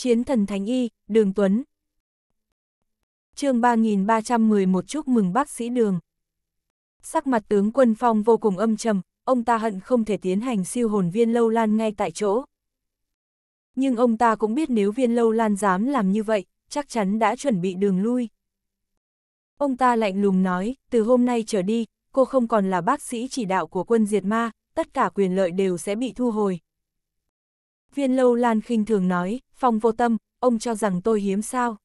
Chiến thần Thánh Y, Đường Tuấn. chương 3311 chúc mừng bác sĩ Đường. Sắc mặt tướng quân phong vô cùng âm trầm, ông ta hận không thể tiến hành siêu hồn viên lâu lan ngay tại chỗ. Nhưng ông ta cũng biết nếu viên lâu lan dám làm như vậy, chắc chắn đã chuẩn bị đường lui. Ông ta lạnh lùng nói, từ hôm nay trở đi, cô không còn là bác sĩ chỉ đạo của quân diệt ma, tất cả quyền lợi đều sẽ bị thu hồi. Viên lâu lan khinh thường nói, phong vô tâm, ông cho rằng tôi hiếm sao.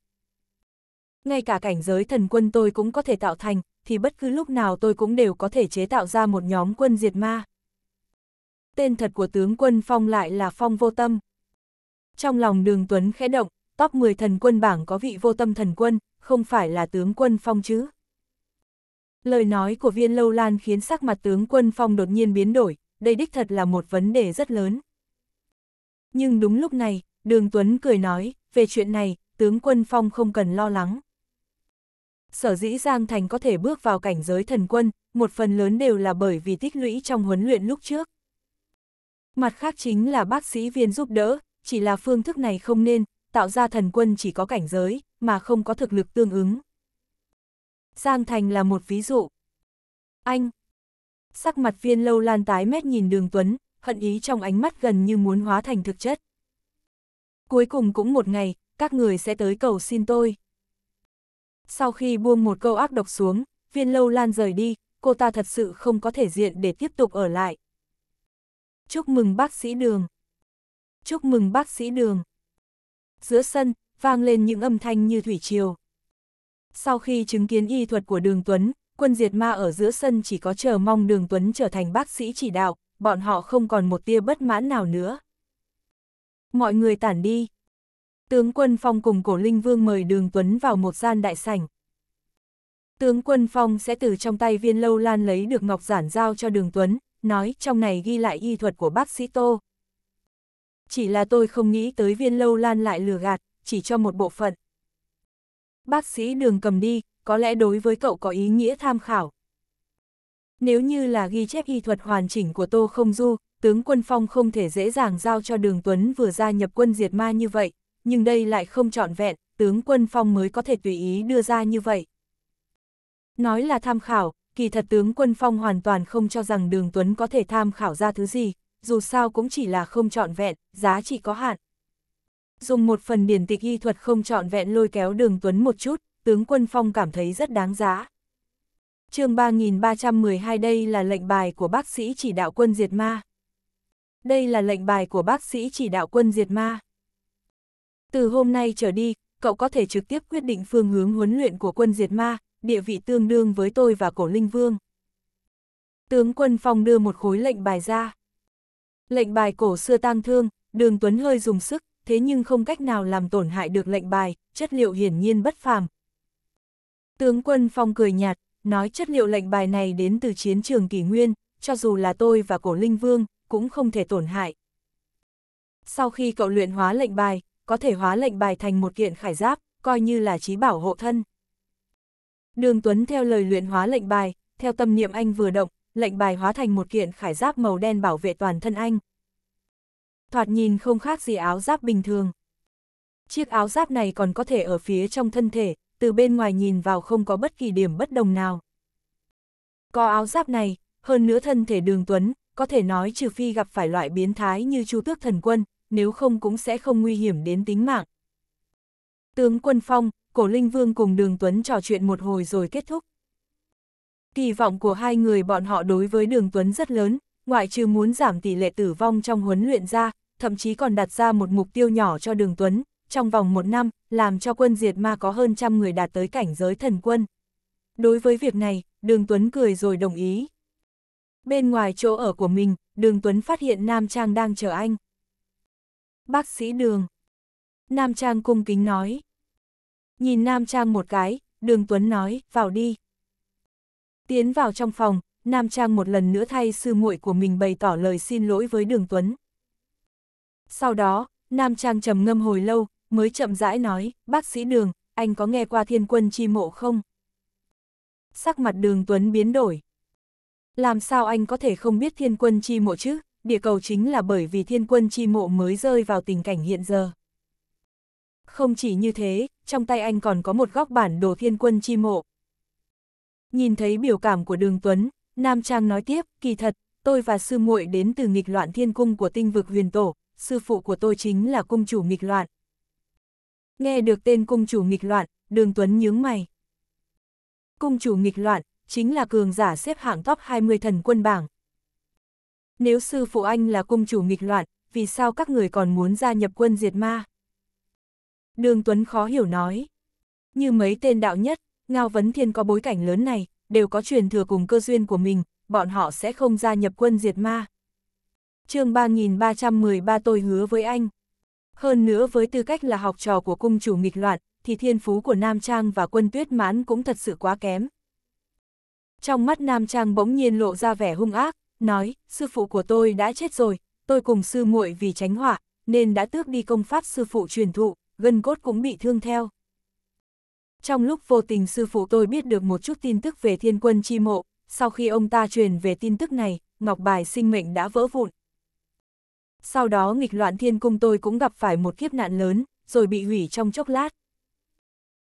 Ngay cả cảnh giới thần quân tôi cũng có thể tạo thành, thì bất cứ lúc nào tôi cũng đều có thể chế tạo ra một nhóm quân diệt ma. Tên thật của tướng quân phong lại là phong vô tâm. Trong lòng đường Tuấn khẽ động, top 10 thần quân bảng có vị vô tâm thần quân, không phải là tướng quân phong chứ. Lời nói của viên lâu lan khiến sắc mặt tướng quân phong đột nhiên biến đổi, đây đích thật là một vấn đề rất lớn. Nhưng đúng lúc này, Đường Tuấn cười nói, về chuyện này, tướng quân Phong không cần lo lắng. Sở dĩ Giang Thành có thể bước vào cảnh giới thần quân, một phần lớn đều là bởi vì tích lũy trong huấn luyện lúc trước. Mặt khác chính là bác sĩ viên giúp đỡ, chỉ là phương thức này không nên, tạo ra thần quân chỉ có cảnh giới, mà không có thực lực tương ứng. Giang Thành là một ví dụ. Anh! Sắc mặt viên lâu lan tái mét nhìn đường Tuấn, hận ý trong ánh mắt gần như muốn hóa thành thực chất. Cuối cùng cũng một ngày, các người sẽ tới cầu xin tôi. Sau khi buông một câu ác độc xuống, viên lâu lan rời đi, cô ta thật sự không có thể diện để tiếp tục ở lại. Chúc mừng bác sĩ đường. Chúc mừng bác sĩ đường. Giữa sân, vang lên những âm thanh như thủy triều. Sau khi chứng kiến y thuật của đường Tuấn, quân diệt ma ở giữa sân chỉ có chờ mong đường Tuấn trở thành bác sĩ chỉ đạo, bọn họ không còn một tia bất mãn nào nữa. Mọi người tản đi. Tướng quân Phong cùng Cổ Linh Vương mời Đường Tuấn vào một gian đại sảnh. Tướng quân Phong sẽ từ trong tay viên lâu lan lấy được ngọc giản giao cho Đường Tuấn, nói trong này ghi lại y thuật của bác sĩ Tô. Chỉ là tôi không nghĩ tới viên lâu lan lại lừa gạt, chỉ cho một bộ phận. Bác sĩ Đường cầm đi, có lẽ đối với cậu có ý nghĩa tham khảo. Nếu như là ghi chép y thuật hoàn chỉnh của Tô Không Du, tướng quân phong không thể dễ dàng giao cho đường Tuấn vừa gia nhập quân diệt ma như vậy, nhưng đây lại không trọn vẹn, tướng quân phong mới có thể tùy ý đưa ra như vậy. Nói là tham khảo, kỳ thật tướng quân phong hoàn toàn không cho rằng đường Tuấn có thể tham khảo ra thứ gì, dù sao cũng chỉ là không trọn vẹn, giá trị có hạn. Dùng một phần điển tịch y thuật không trọn vẹn lôi kéo đường Tuấn một chút, tướng quân phong cảm thấy rất đáng giá chương 3312 đây là lệnh bài của bác sĩ chỉ đạo quân diệt ma. Đây là lệnh bài của bác sĩ chỉ đạo quân diệt ma. Từ hôm nay trở đi, cậu có thể trực tiếp quyết định phương hướng huấn luyện của quân diệt ma, địa vị tương đương với tôi và cổ linh vương. Tướng quân phong đưa một khối lệnh bài ra. Lệnh bài cổ xưa tang thương, đường Tuấn hơi dùng sức, thế nhưng không cách nào làm tổn hại được lệnh bài, chất liệu hiển nhiên bất phàm. Tướng quân phong cười nhạt, Nói chất liệu lệnh bài này đến từ chiến trường kỷ nguyên, cho dù là tôi và cổ linh vương, cũng không thể tổn hại. Sau khi cậu luyện hóa lệnh bài, có thể hóa lệnh bài thành một kiện khải giáp, coi như là trí bảo hộ thân. Đường Tuấn theo lời luyện hóa lệnh bài, theo tâm niệm anh vừa động, lệnh bài hóa thành một kiện khải giáp màu đen bảo vệ toàn thân anh. Thoạt nhìn không khác gì áo giáp bình thường. Chiếc áo giáp này còn có thể ở phía trong thân thể, từ bên ngoài nhìn vào không có bất kỳ điểm bất đồng nào. Có áo giáp này, hơn nữa thân thể đường tuấn, có thể nói trừ phi gặp phải loại biến thái như chu tước thần quân, nếu không cũng sẽ không nguy hiểm đến tính mạng. Tướng quân Phong, Cổ Linh Vương cùng Đường Tuấn trò chuyện một hồi rồi kết thúc. Kỳ vọng của hai người bọn họ đối với Đường Tuấn rất lớn, ngoại trừ muốn giảm tỷ lệ tử vong trong huấn luyện ra, thậm chí còn đặt ra một mục tiêu nhỏ cho Đường Tuấn, trong vòng một năm, làm cho quân diệt ma có hơn trăm người đạt tới cảnh giới thần quân. Đối với việc này, Đường Tuấn cười rồi đồng ý. Bên ngoài chỗ ở của mình, Đường Tuấn phát hiện Nam Trang đang chờ anh. Bác sĩ Đường. Nam Trang cung kính nói. Nhìn Nam Trang một cái, Đường Tuấn nói, vào đi. Tiến vào trong phòng, Nam Trang một lần nữa thay sư muội của mình bày tỏ lời xin lỗi với Đường Tuấn. Sau đó, Nam Trang trầm ngâm hồi lâu, mới chậm rãi nói, bác sĩ đường, anh có nghe qua thiên quân chi mộ không? Sắc mặt đường Tuấn biến đổi. Làm sao anh có thể không biết thiên quân chi mộ chứ? Địa cầu chính là bởi vì thiên quân chi mộ mới rơi vào tình cảnh hiện giờ. Không chỉ như thế, trong tay anh còn có một góc bản đồ thiên quân chi mộ. Nhìn thấy biểu cảm của đường Tuấn, Nam Trang nói tiếp, kỳ thật, tôi và sư muội đến từ nghịch loạn thiên cung của tinh vực huyền tổ, sư phụ của tôi chính là cung chủ nghịch loạn, Nghe được tên cung chủ nghịch loạn, đường Tuấn nhướng mày. Cung chủ nghịch loạn, chính là cường giả xếp hạng top 20 thần quân bảng. Nếu sư phụ anh là cung chủ nghịch loạn, vì sao các người còn muốn gia nhập quân diệt ma? Đường Tuấn khó hiểu nói. Như mấy tên đạo nhất, Ngao Vấn Thiên có bối cảnh lớn này, đều có truyền thừa cùng cơ duyên của mình, bọn họ sẽ không gia nhập quân diệt ma. chương 3313 tôi hứa với anh. Hơn nữa với tư cách là học trò của cung chủ nghịch loạn, thì thiên phú của Nam Trang và quân tuyết mãn cũng thật sự quá kém. Trong mắt Nam Trang bỗng nhiên lộ ra vẻ hung ác, nói, sư phụ của tôi đã chết rồi, tôi cùng sư muội vì tránh họa, nên đã tước đi công pháp sư phụ truyền thụ, gân cốt cũng bị thương theo. Trong lúc vô tình sư phụ tôi biết được một chút tin tức về thiên quân chi mộ, sau khi ông ta truyền về tin tức này, ngọc bài sinh mệnh đã vỡ vụn, sau đó nghịch loạn thiên cung tôi cũng gặp phải một kiếp nạn lớn, rồi bị hủy trong chốc lát.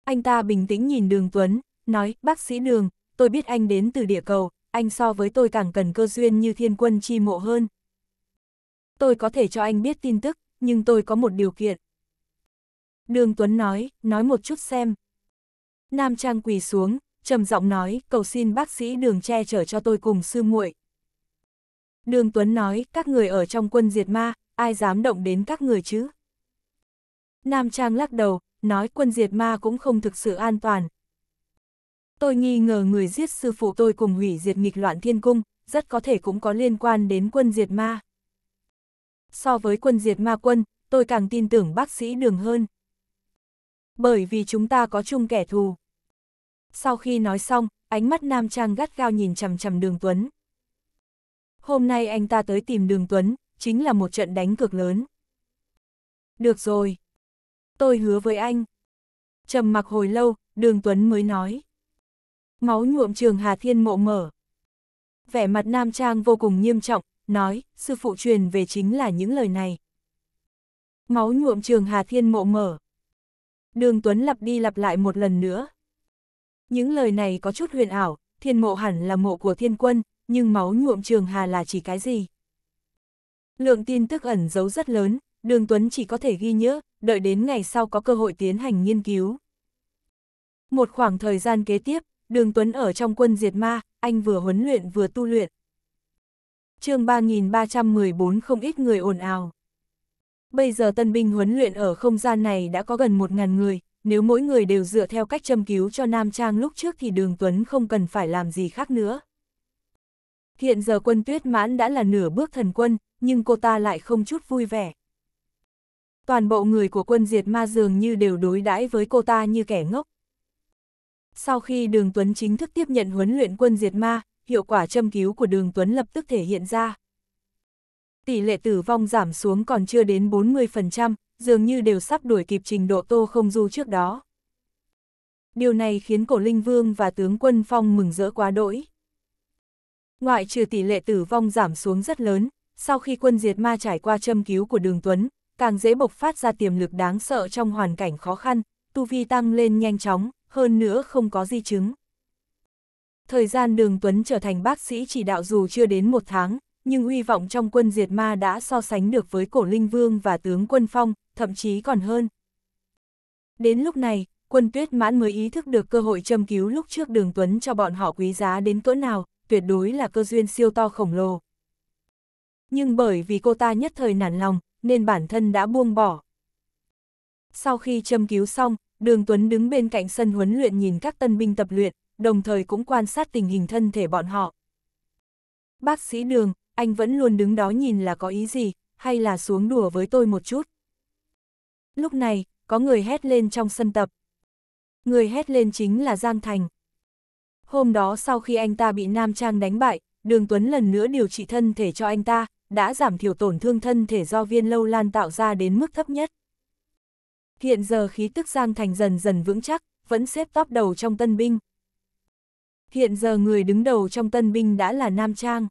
Anh ta bình tĩnh nhìn đường Tuấn, nói, bác sĩ đường, tôi biết anh đến từ địa cầu, anh so với tôi càng cần cơ duyên như thiên quân chi mộ hơn. Tôi có thể cho anh biết tin tức, nhưng tôi có một điều kiện. Đường Tuấn nói, nói một chút xem. Nam Trang quỳ xuống, trầm giọng nói, cầu xin bác sĩ đường che chở cho tôi cùng sư muội, Đường Tuấn nói, các người ở trong quân diệt ma, ai dám động đến các người chứ? Nam Trang lắc đầu, nói quân diệt ma cũng không thực sự an toàn. Tôi nghi ngờ người giết sư phụ tôi cùng hủy diệt nghịch loạn thiên cung, rất có thể cũng có liên quan đến quân diệt ma. So với quân diệt ma quân, tôi càng tin tưởng bác sĩ đường hơn. Bởi vì chúng ta có chung kẻ thù. Sau khi nói xong, ánh mắt Nam Trang gắt gao nhìn chằm chằm đường Tuấn hôm nay anh ta tới tìm Đường Tuấn, chính là một trận đánh cược lớn. Được rồi. Tôi hứa với anh. trầm mặc hồi lâu, Đường Tuấn mới nói. Máu nhuộm trường Hà Thiên mộ mở. Vẻ mặt Nam Trang vô cùng nghiêm trọng, nói, sư phụ truyền về chính là những lời này. Máu nhuộm trường Hà Thiên mộ mở. Đường Tuấn lặp đi lặp lại một lần nữa. Những lời này có chút huyền ảo, thiên mộ hẳn là mộ của thiên quân, nhưng máu nhuộm trường hà là chỉ cái gì? Lượng tin tức ẩn giấu rất lớn, Đường Tuấn chỉ có thể ghi nhớ, đợi đến ngày sau có cơ hội tiến hành nghiên cứu. Một khoảng thời gian kế tiếp, Đường Tuấn ở trong quân diệt ma, anh vừa huấn luyện vừa tu luyện. chương 3314 không ít người ồn ào. Bây giờ tân binh huấn luyện ở không gian này đã có gần 1.000 người, nếu mỗi người đều dựa theo cách châm cứu cho Nam Trang lúc trước thì Đường Tuấn không cần phải làm gì khác nữa. Hiện giờ quân tuyết mãn đã là nửa bước thần quân, nhưng cô ta lại không chút vui vẻ. Toàn bộ người của quân diệt ma dường như đều đối đãi với cô ta như kẻ ngốc. Sau khi Đường Tuấn chính thức tiếp nhận huấn luyện quân diệt ma, hiệu quả châm cứu của Đường Tuấn lập tức thể hiện ra. Tỷ lệ tử vong giảm xuống còn chưa đến 40%, dường như đều sắp đuổi kịp trình độ Tô Không Du trước đó. Điều này khiến Cổ Linh Vương và tướng quân Phong mừng rỡ quá đỗi. Ngoại trừ tỷ lệ tử vong giảm xuống rất lớn, sau khi quân diệt ma trải qua châm cứu của đường Tuấn, càng dễ bộc phát ra tiềm lực đáng sợ trong hoàn cảnh khó khăn, tu vi tăng lên nhanh chóng, hơn nữa không có di chứng. Thời gian đường Tuấn trở thành bác sĩ chỉ đạo dù chưa đến một tháng, nhưng uy vọng trong quân diệt ma đã so sánh được với cổ linh vương và tướng quân phong, thậm chí còn hơn. Đến lúc này, quân tuyết mãn mới ý thức được cơ hội châm cứu lúc trước đường Tuấn cho bọn họ quý giá đến cỡ nào, tuyệt đối là cơ duyên siêu to khổng lồ. Nhưng bởi vì cô ta nhất thời nản lòng, nên bản thân đã buông bỏ. Sau khi châm cứu xong, Đường Tuấn đứng bên cạnh sân huấn luyện nhìn các tân binh tập luyện, đồng thời cũng quan sát tình hình thân thể bọn họ. Bác sĩ Đường, anh vẫn luôn đứng đó nhìn là có ý gì, hay là xuống đùa với tôi một chút. Lúc này, có người hét lên trong sân tập. Người hét lên chính là Giang Thành, Hôm đó sau khi anh ta bị Nam Trang đánh bại, Đường Tuấn lần nữa điều trị thân thể cho anh ta, đã giảm thiểu tổn thương thân thể do viên lâu lan tạo ra đến mức thấp nhất. Hiện giờ khí tức Giang Thành dần dần vững chắc, vẫn xếp top đầu trong tân binh. Hiện giờ người đứng đầu trong tân binh đã là Nam Trang.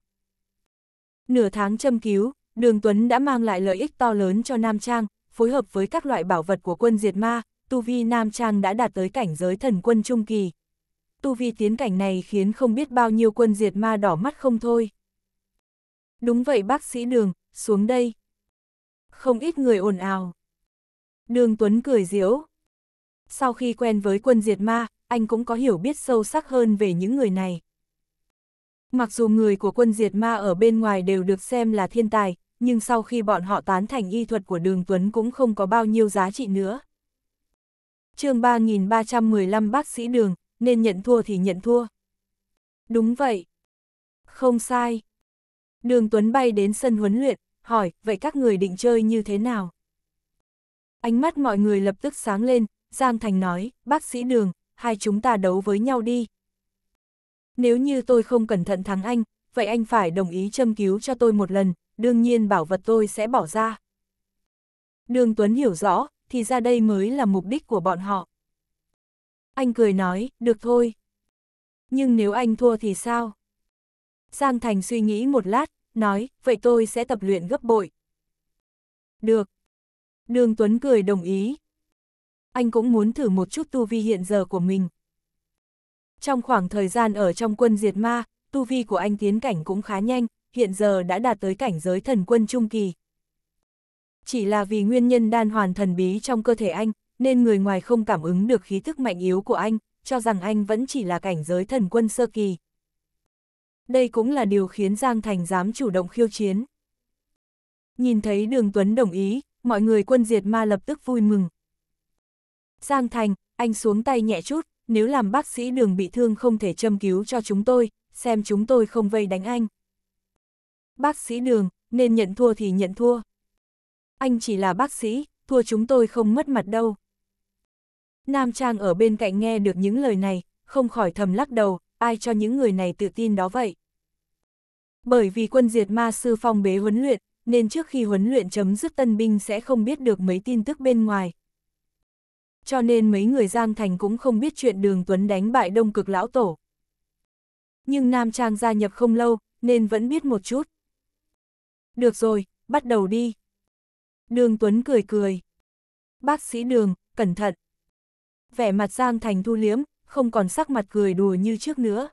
Nửa tháng châm cứu, Đường Tuấn đã mang lại lợi ích to lớn cho Nam Trang, phối hợp với các loại bảo vật của quân diệt ma, tu vi Nam Trang đã đạt tới cảnh giới thần quân trung kỳ tu vi tiến cảnh này khiến không biết bao nhiêu quân diệt ma đỏ mắt không thôi. Đúng vậy bác sĩ đường, xuống đây. Không ít người ồn ào. Đường Tuấn cười diễu. Sau khi quen với quân diệt ma, anh cũng có hiểu biết sâu sắc hơn về những người này. Mặc dù người của quân diệt ma ở bên ngoài đều được xem là thiên tài, nhưng sau khi bọn họ tán thành y thuật của đường Tuấn cũng không có bao nhiêu giá trị nữa. chương 3315 bác sĩ đường, nên nhận thua thì nhận thua. Đúng vậy. Không sai. Đường Tuấn bay đến sân huấn luyện, hỏi, vậy các người định chơi như thế nào? Ánh mắt mọi người lập tức sáng lên, Giang Thành nói, bác sĩ Đường, hai chúng ta đấu với nhau đi. Nếu như tôi không cẩn thận thắng anh, vậy anh phải đồng ý châm cứu cho tôi một lần, đương nhiên bảo vật tôi sẽ bỏ ra. Đường Tuấn hiểu rõ, thì ra đây mới là mục đích của bọn họ. Anh cười nói, được thôi. Nhưng nếu anh thua thì sao? Giang Thành suy nghĩ một lát, nói, vậy tôi sẽ tập luyện gấp bội. Được. Đường Tuấn cười đồng ý. Anh cũng muốn thử một chút tu vi hiện giờ của mình. Trong khoảng thời gian ở trong quân diệt ma, tu vi của anh tiến cảnh cũng khá nhanh, hiện giờ đã đạt tới cảnh giới thần quân trung kỳ. Chỉ là vì nguyên nhân đan hoàn thần bí trong cơ thể anh, nên người ngoài không cảm ứng được khí thức mạnh yếu của anh, cho rằng anh vẫn chỉ là cảnh giới thần quân sơ kỳ. Đây cũng là điều khiến Giang Thành dám chủ động khiêu chiến. Nhìn thấy Đường Tuấn đồng ý, mọi người quân diệt ma lập tức vui mừng. Giang Thành, anh xuống tay nhẹ chút, nếu làm bác sĩ đường bị thương không thể châm cứu cho chúng tôi, xem chúng tôi không vây đánh anh. Bác sĩ đường, nên nhận thua thì nhận thua. Anh chỉ là bác sĩ, thua chúng tôi không mất mặt đâu. Nam Trang ở bên cạnh nghe được những lời này, không khỏi thầm lắc đầu, ai cho những người này tự tin đó vậy. Bởi vì quân diệt ma sư phong bế huấn luyện, nên trước khi huấn luyện chấm dứt tân binh sẽ không biết được mấy tin tức bên ngoài. Cho nên mấy người Giang Thành cũng không biết chuyện đường Tuấn đánh bại đông cực lão tổ. Nhưng Nam Trang gia nhập không lâu, nên vẫn biết một chút. Được rồi, bắt đầu đi. Đường Tuấn cười cười. Bác sĩ Đường, cẩn thận vẻ mặt Giang Thành thu liếm, không còn sắc mặt cười đùa như trước nữa.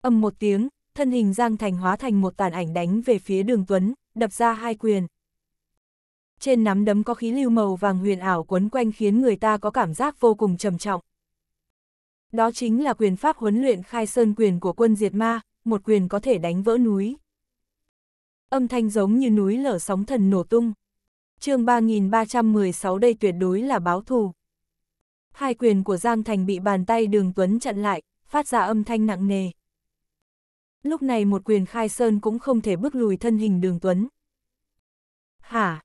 Âm một tiếng, thân hình Giang Thành hóa thành một tàn ảnh đánh về phía đường Tuấn, đập ra hai quyền. Trên nắm đấm có khí lưu màu vàng huyền ảo quấn quanh khiến người ta có cảm giác vô cùng trầm trọng. Đó chính là quyền pháp huấn luyện khai sơn quyền của quân diệt ma, một quyền có thể đánh vỡ núi. Âm thanh giống như núi lở sóng thần nổ tung. chương 3316 đây tuyệt đối là báo thù hai quyền của Giang Thành bị bàn tay đường Tuấn chặn lại, phát ra âm thanh nặng nề. Lúc này một quyền khai sơn cũng không thể bước lùi thân hình đường Tuấn. Hả?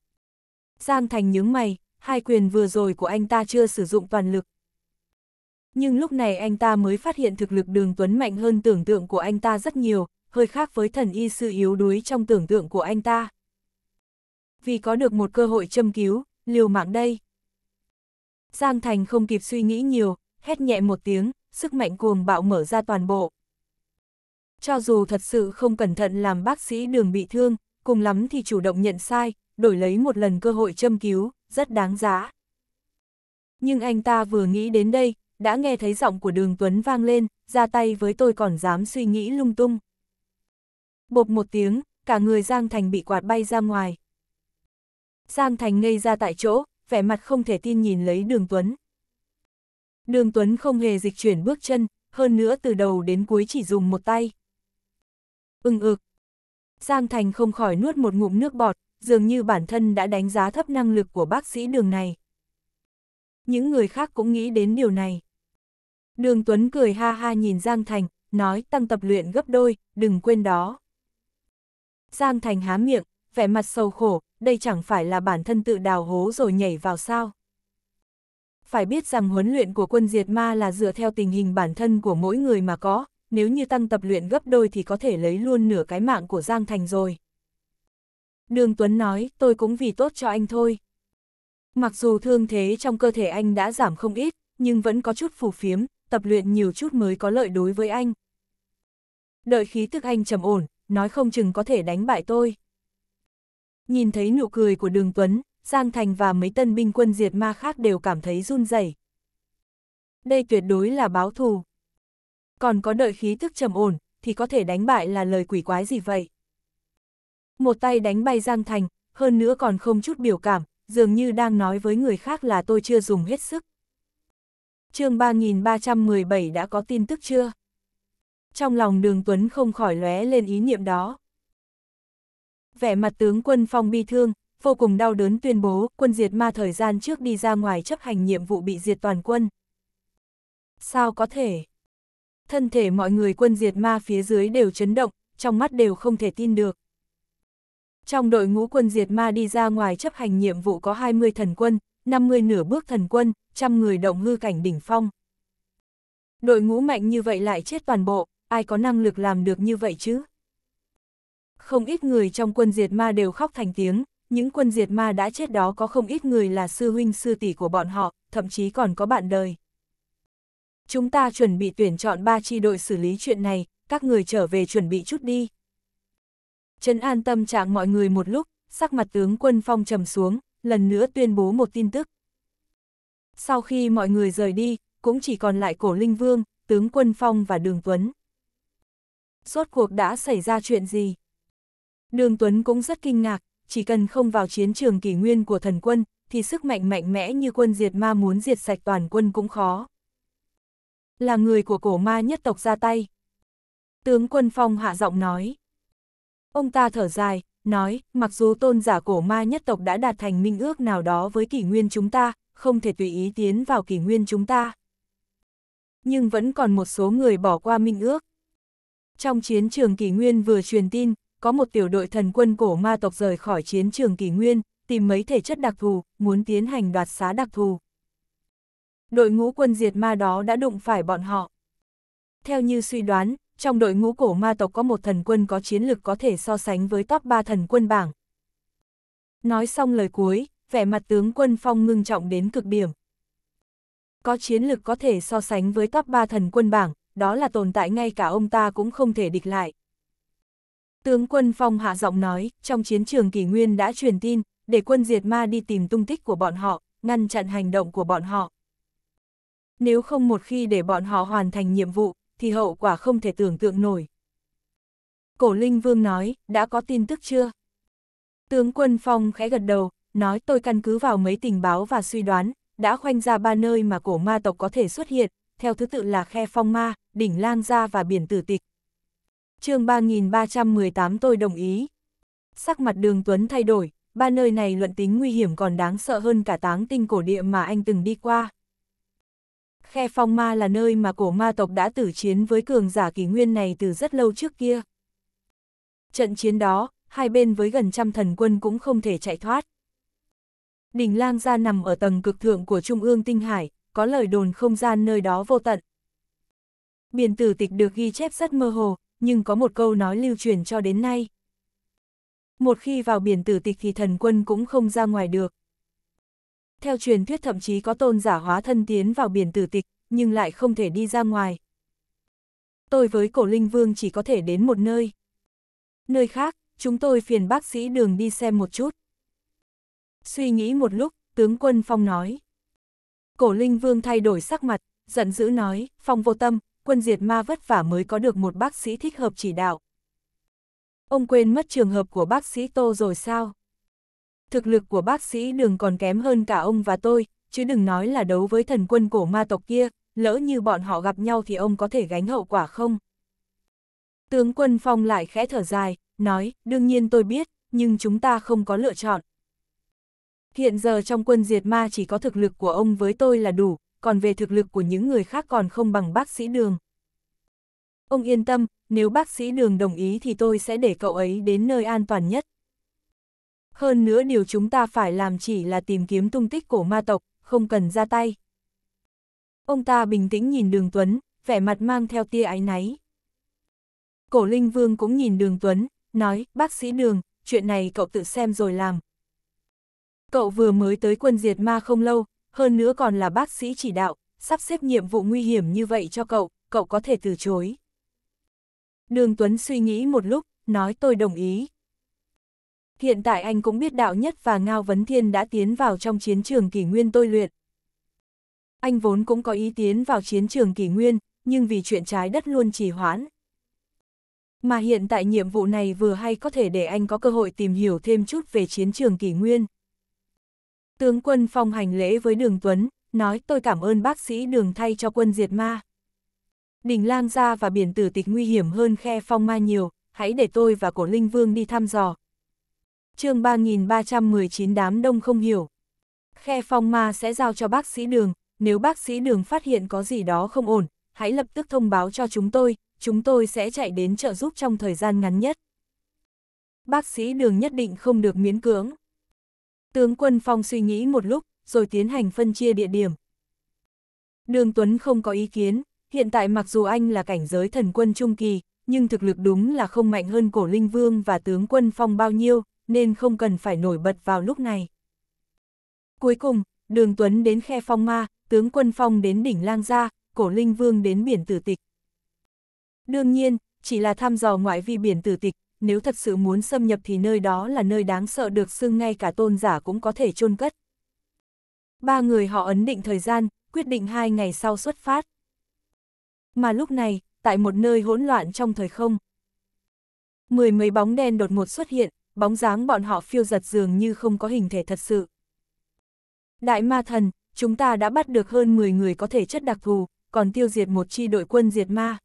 Giang Thành nhướng mày, hai quyền vừa rồi của anh ta chưa sử dụng toàn lực. Nhưng lúc này anh ta mới phát hiện thực lực đường Tuấn mạnh hơn tưởng tượng của anh ta rất nhiều, hơi khác với thần y sư yếu đuối trong tưởng tượng của anh ta. Vì có được một cơ hội châm cứu, liều mạng đây. Giang Thành không kịp suy nghĩ nhiều, hét nhẹ một tiếng, sức mạnh cuồng bạo mở ra toàn bộ. Cho dù thật sự không cẩn thận làm bác sĩ đường bị thương, cùng lắm thì chủ động nhận sai, đổi lấy một lần cơ hội châm cứu, rất đáng giá. Nhưng anh ta vừa nghĩ đến đây, đã nghe thấy giọng của đường Tuấn vang lên, ra tay với tôi còn dám suy nghĩ lung tung. Bột một tiếng, cả người Giang Thành bị quạt bay ra ngoài. Giang Thành ngây ra tại chỗ, vẻ mặt không thể tin nhìn lấy đường Tuấn. Đường Tuấn không hề dịch chuyển bước chân, hơn nữa từ đầu đến cuối chỉ dùng một tay. Ưng ừ, ực. Giang Thành không khỏi nuốt một ngụm nước bọt, dường như bản thân đã đánh giá thấp năng lực của bác sĩ đường này. Những người khác cũng nghĩ đến điều này. Đường Tuấn cười ha ha nhìn Giang Thành, nói tăng tập luyện gấp đôi, đừng quên đó. Giang Thành há miệng, vẻ mặt sầu khổ, đây chẳng phải là bản thân tự đào hố rồi nhảy vào sao. Phải biết rằng huấn luyện của quân diệt ma là dựa theo tình hình bản thân của mỗi người mà có, nếu như tăng tập luyện gấp đôi thì có thể lấy luôn nửa cái mạng của Giang Thành rồi. Đường Tuấn nói, tôi cũng vì tốt cho anh thôi. Mặc dù thương thế trong cơ thể anh đã giảm không ít, nhưng vẫn có chút phù phiếm, tập luyện nhiều chút mới có lợi đối với anh. Đợi khí tức anh trầm ổn, nói không chừng có thể đánh bại tôi. Nhìn thấy nụ cười của Đường Tuấn, Giang Thành và mấy tân binh quân diệt ma khác đều cảm thấy run rẩy. Đây tuyệt đối là báo thù. Còn có đợi khí thức trầm ổn, thì có thể đánh bại là lời quỷ quái gì vậy? Một tay đánh bay Giang Thành, hơn nữa còn không chút biểu cảm, dường như đang nói với người khác là tôi chưa dùng hết sức. chương 3317 đã có tin tức chưa? Trong lòng đường Tuấn không khỏi lóe lên ý niệm đó vẻ mặt tướng quân phong bi thương, vô cùng đau đớn tuyên bố quân diệt ma thời gian trước đi ra ngoài chấp hành nhiệm vụ bị diệt toàn quân. Sao có thể? Thân thể mọi người quân diệt ma phía dưới đều chấn động, trong mắt đều không thể tin được. Trong đội ngũ quân diệt ma đi ra ngoài chấp hành nhiệm vụ có 20 thần quân, 50 nửa bước thần quân, trăm người động ngư cảnh đỉnh phong. Đội ngũ mạnh như vậy lại chết toàn bộ, ai có năng lực làm được như vậy chứ? Không ít người trong quân diệt ma đều khóc thành tiếng, những quân diệt ma đã chết đó có không ít người là sư huynh sư tỷ của bọn họ, thậm chí còn có bạn đời. Chúng ta chuẩn bị tuyển chọn ba chi đội xử lý chuyện này, các người trở về chuẩn bị chút đi. Trấn an tâm trạng mọi người một lúc, sắc mặt tướng quân phong trầm xuống, lần nữa tuyên bố một tin tức. Sau khi mọi người rời đi, cũng chỉ còn lại cổ linh vương, tướng quân phong và đường tuấn. suốt cuộc đã xảy ra chuyện gì? Đường Tuấn cũng rất kinh ngạc, chỉ cần không vào chiến trường kỷ nguyên của thần quân, thì sức mạnh mạnh mẽ như quân diệt ma muốn diệt sạch toàn quân cũng khó. Là người của cổ ma nhất tộc ra tay. Tướng quân Phong hạ giọng nói. Ông ta thở dài, nói, mặc dù tôn giả cổ ma nhất tộc đã đạt thành minh ước nào đó với kỷ nguyên chúng ta, không thể tùy ý tiến vào kỷ nguyên chúng ta. Nhưng vẫn còn một số người bỏ qua minh ước. Trong chiến trường kỷ nguyên vừa truyền tin, có một tiểu đội thần quân cổ ma tộc rời khỏi chiến trường kỳ nguyên, tìm mấy thể chất đặc thù, muốn tiến hành đoạt xá đặc thù. Đội ngũ quân diệt ma đó đã đụng phải bọn họ. Theo như suy đoán, trong đội ngũ cổ ma tộc có một thần quân có chiến lực có thể so sánh với top 3 thần quân bảng. Nói xong lời cuối, vẻ mặt tướng quân phong ngưng trọng đến cực điểm. Có chiến lực có thể so sánh với top 3 thần quân bảng, đó là tồn tại ngay cả ông ta cũng không thể địch lại. Tướng quân Phong hạ giọng nói, trong chiến trường kỷ nguyên đã truyền tin, để quân diệt ma đi tìm tung tích của bọn họ, ngăn chặn hành động của bọn họ. Nếu không một khi để bọn họ hoàn thành nhiệm vụ, thì hậu quả không thể tưởng tượng nổi. Cổ Linh Vương nói, đã có tin tức chưa? Tướng quân Phong khẽ gật đầu, nói tôi căn cứ vào mấy tình báo và suy đoán, đã khoanh ra ba nơi mà cổ ma tộc có thể xuất hiện, theo thứ tự là khe phong ma, đỉnh Lan gia và biển tử tịch, chương 3318 tôi đồng ý. Sắc mặt đường Tuấn thay đổi, ba nơi này luận tính nguy hiểm còn đáng sợ hơn cả táng tinh cổ địa mà anh từng đi qua. Khe phong ma là nơi mà cổ ma tộc đã tử chiến với cường giả kỷ nguyên này từ rất lâu trước kia. Trận chiến đó, hai bên với gần trăm thần quân cũng không thể chạy thoát. Đỉnh lang gia nằm ở tầng cực thượng của Trung ương Tinh Hải, có lời đồn không gian nơi đó vô tận. Biển tử tịch được ghi chép rất mơ hồ, nhưng có một câu nói lưu truyền cho đến nay. Một khi vào biển tử tịch thì thần quân cũng không ra ngoài được. Theo truyền thuyết thậm chí có tôn giả hóa thân tiến vào biển tử tịch, nhưng lại không thể đi ra ngoài. Tôi với cổ linh vương chỉ có thể đến một nơi. Nơi khác, chúng tôi phiền bác sĩ đường đi xem một chút. Suy nghĩ một lúc, tướng quân Phong nói. Cổ Linh Vương thay đổi sắc mặt, giận dữ nói, Phong vô tâm, quân diệt ma vất vả mới có được một bác sĩ thích hợp chỉ đạo. Ông quên mất trường hợp của bác sĩ Tô rồi sao? Thực lực của bác sĩ đường còn kém hơn cả ông và tôi, chứ đừng nói là đấu với thần quân cổ ma tộc kia, lỡ như bọn họ gặp nhau thì ông có thể gánh hậu quả không? Tướng quân Phong lại khẽ thở dài, nói, đương nhiên tôi biết, nhưng chúng ta không có lựa chọn. Hiện giờ trong quân diệt ma chỉ có thực lực của ông với tôi là đủ, còn về thực lực của những người khác còn không bằng bác sĩ đường. Ông yên tâm, nếu bác sĩ đường đồng ý thì tôi sẽ để cậu ấy đến nơi an toàn nhất. Hơn nữa điều chúng ta phải làm chỉ là tìm kiếm tung tích của ma tộc, không cần ra tay. Ông ta bình tĩnh nhìn đường Tuấn, vẻ mặt mang theo tia áy náy. Cổ Linh Vương cũng nhìn đường Tuấn, nói, bác sĩ đường, chuyện này cậu tự xem rồi làm. Cậu vừa mới tới quân diệt ma không lâu, hơn nữa còn là bác sĩ chỉ đạo, sắp xếp nhiệm vụ nguy hiểm như vậy cho cậu, cậu có thể từ chối. Đường Tuấn suy nghĩ một lúc, nói tôi đồng ý. Hiện tại anh cũng biết đạo nhất và Ngao Vấn Thiên đã tiến vào trong chiến trường kỷ nguyên tôi luyện. Anh vốn cũng có ý tiến vào chiến trường kỷ nguyên, nhưng vì chuyện trái đất luôn trì hoãn. Mà hiện tại nhiệm vụ này vừa hay có thể để anh có cơ hội tìm hiểu thêm chút về chiến trường kỷ nguyên. Tướng quân phong hành lễ với đường Tuấn, nói tôi cảm ơn bác sĩ đường thay cho quân diệt ma. Đỉnh lang ra và biển tử tịch nguy hiểm hơn khe phong ma nhiều, hãy để tôi và cổ linh vương đi thăm dò. chương 3319 đám đông không hiểu. Khe phong ma sẽ giao cho bác sĩ đường, nếu bác sĩ đường phát hiện có gì đó không ổn, hãy lập tức thông báo cho chúng tôi, chúng tôi sẽ chạy đến trợ giúp trong thời gian ngắn nhất. Bác sĩ đường nhất định không được miễn cưỡng. Tướng quân Phong suy nghĩ một lúc, rồi tiến hành phân chia địa điểm. Đường Tuấn không có ý kiến, hiện tại mặc dù anh là cảnh giới thần quân trung kỳ, nhưng thực lực đúng là không mạnh hơn cổ linh vương và tướng quân Phong bao nhiêu, nên không cần phải nổi bật vào lúc này. Cuối cùng, đường Tuấn đến khe phong ma, tướng quân Phong đến đỉnh lang gia, cổ linh vương đến biển tử tịch. Đương nhiên, chỉ là thăm dò ngoại vi biển tử tịch, nếu thật sự muốn xâm nhập thì nơi đó là nơi đáng sợ được xưng ngay cả tôn giả cũng có thể chôn cất. Ba người họ ấn định thời gian, quyết định hai ngày sau xuất phát. Mà lúc này, tại một nơi hỗn loạn trong thời không, mười mấy bóng đen đột ngột xuất hiện, bóng dáng bọn họ phiêu giật dường như không có hình thể thật sự. Đại ma thần, chúng ta đã bắt được hơn 10 người có thể chất đặc thù, còn tiêu diệt một chi đội quân diệt ma.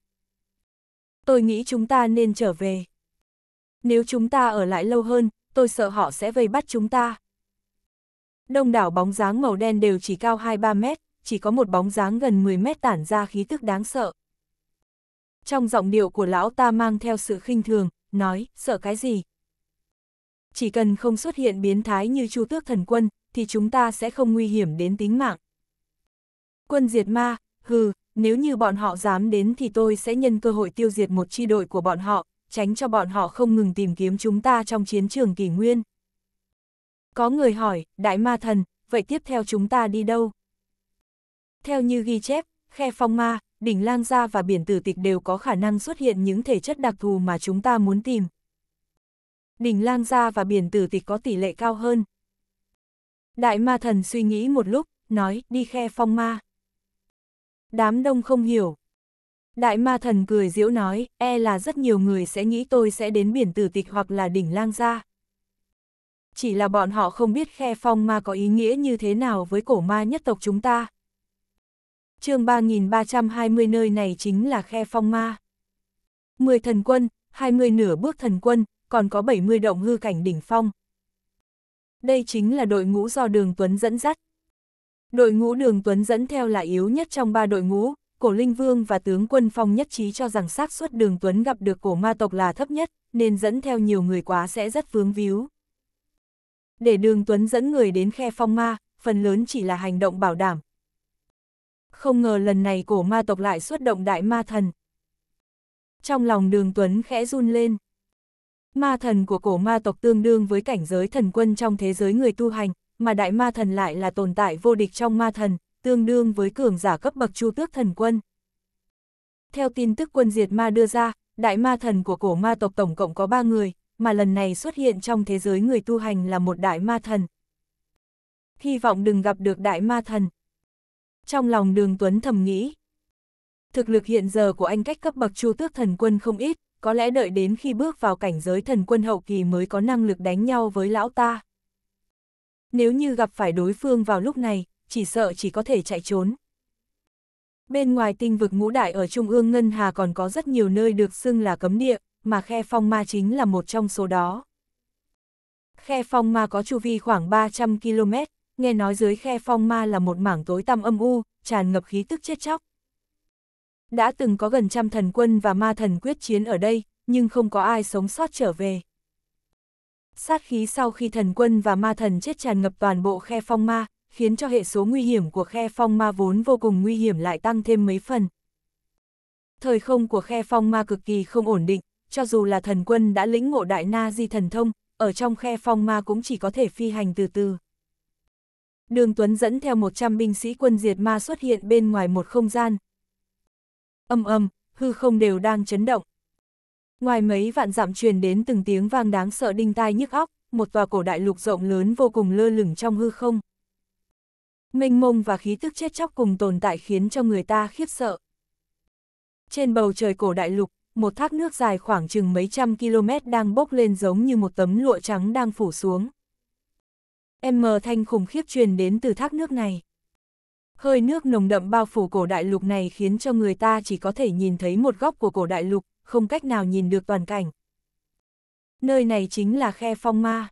Tôi nghĩ chúng ta nên trở về. Nếu chúng ta ở lại lâu hơn, tôi sợ họ sẽ vây bắt chúng ta. Đông đảo bóng dáng màu đen đều chỉ cao 2-3 mét, chỉ có một bóng dáng gần 10 mét tản ra khí tức đáng sợ. Trong giọng điệu của lão ta mang theo sự khinh thường, nói, sợ cái gì? Chỉ cần không xuất hiện biến thái như chu tước thần quân, thì chúng ta sẽ không nguy hiểm đến tính mạng. Quân diệt ma, hừ, nếu như bọn họ dám đến thì tôi sẽ nhân cơ hội tiêu diệt một chi đội của bọn họ, tránh cho bọn họ không ngừng tìm kiếm chúng ta trong chiến trường kỷ nguyên. Có người hỏi, đại ma thần, vậy tiếp theo chúng ta đi đâu? Theo như ghi chép, khe phong ma, đỉnh lang gia và biển tử tịch đều có khả năng xuất hiện những thể chất đặc thù mà chúng ta muốn tìm. Đỉnh lang gia và biển tử tịch có tỷ lệ cao hơn. Đại ma thần suy nghĩ một lúc, nói đi khe phong ma. Đám đông không hiểu, Đại ma thần cười diễu nói, e là rất nhiều người sẽ nghĩ tôi sẽ đến biển tử tịch hoặc là đỉnh lang gia. Chỉ là bọn họ không biết khe phong ma có ý nghĩa như thế nào với cổ ma nhất tộc chúng ta. chương 3320 nơi này chính là khe phong ma. 10 thần quân, 20 nửa bước thần quân, còn có 70 động hư cảnh đỉnh phong. Đây chính là đội ngũ do Đường Tuấn dẫn dắt. Đội ngũ Đường Tuấn dẫn theo là yếu nhất trong ba đội ngũ, cổ linh vương và tướng quân phong nhất trí cho rằng xác suất đường tuấn gặp được cổ ma tộc là thấp nhất, nên dẫn theo nhiều người quá sẽ rất vướng víu. Để đường tuấn dẫn người đến khe phong ma, phần lớn chỉ là hành động bảo đảm. Không ngờ lần này cổ ma tộc lại xuất động đại ma thần. Trong lòng đường tuấn khẽ run lên. Ma thần của cổ ma tộc tương đương với cảnh giới thần quân trong thế giới người tu hành, mà đại ma thần lại là tồn tại vô địch trong ma thần, tương đương với cường giả cấp bậc chu tước thần quân. Theo tin tức quân diệt ma đưa ra, đại ma thần của cổ ma tộc tổng cộng có 3 người, mà lần này xuất hiện trong thế giới người tu hành là một đại ma thần. Hy vọng đừng gặp được đại ma thần. Trong lòng đường Tuấn thầm nghĩ, thực lực hiện giờ của anh cách cấp bậc chu tước thần quân không ít, có lẽ đợi đến khi bước vào cảnh giới thần quân hậu kỳ mới có năng lực đánh nhau với lão ta. Nếu như gặp phải đối phương vào lúc này, chỉ sợ chỉ có thể chạy trốn. Bên ngoài tinh vực ngũ đại ở Trung ương Ngân Hà còn có rất nhiều nơi được xưng là cấm địa, mà khe phong ma chính là một trong số đó. Khe phong ma có chu vi khoảng 300 km, nghe nói dưới khe phong ma là một mảng tối tăm âm u, tràn ngập khí tức chết chóc. Đã từng có gần trăm thần quân và ma thần quyết chiến ở đây, nhưng không có ai sống sót trở về. Sát khí sau khi thần quân và ma thần chết tràn ngập toàn bộ khe phong ma, khiến cho hệ số nguy hiểm của khe phong ma vốn vô cùng nguy hiểm lại tăng thêm mấy phần. Thời không của khe phong ma cực kỳ không ổn định, cho dù là thần quân đã lĩnh ngộ đại na di thần thông, ở trong khe phong ma cũng chỉ có thể phi hành từ từ. Đường Tuấn dẫn theo 100 binh sĩ quân diệt ma xuất hiện bên ngoài một không gian. Âm âm, hư không đều đang chấn động. Ngoài mấy vạn dặm truyền đến từng tiếng vang đáng sợ đinh tai nhức óc, một tòa cổ đại lục rộng lớn vô cùng lơ lửng trong hư không mênh mông và khí tức chết chóc cùng tồn tại khiến cho người ta khiếp sợ. Trên bầu trời cổ đại lục, một thác nước dài khoảng chừng mấy trăm km đang bốc lên giống như một tấm lụa trắng đang phủ xuống. M thanh khủng khiếp truyền đến từ thác nước này. Hơi nước nồng đậm bao phủ cổ đại lục này khiến cho người ta chỉ có thể nhìn thấy một góc của cổ đại lục, không cách nào nhìn được toàn cảnh. Nơi này chính là khe phong ma.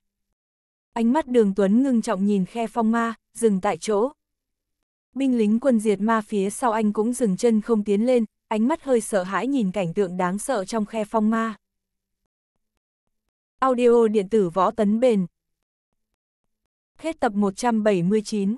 Ánh mắt đường Tuấn ngưng trọng nhìn khe phong ma, dừng tại chỗ. Binh lính quân diệt ma phía sau anh cũng dừng chân không tiến lên, ánh mắt hơi sợ hãi nhìn cảnh tượng đáng sợ trong khe phong ma. Audio điện tử võ tấn bền. Hết tập 179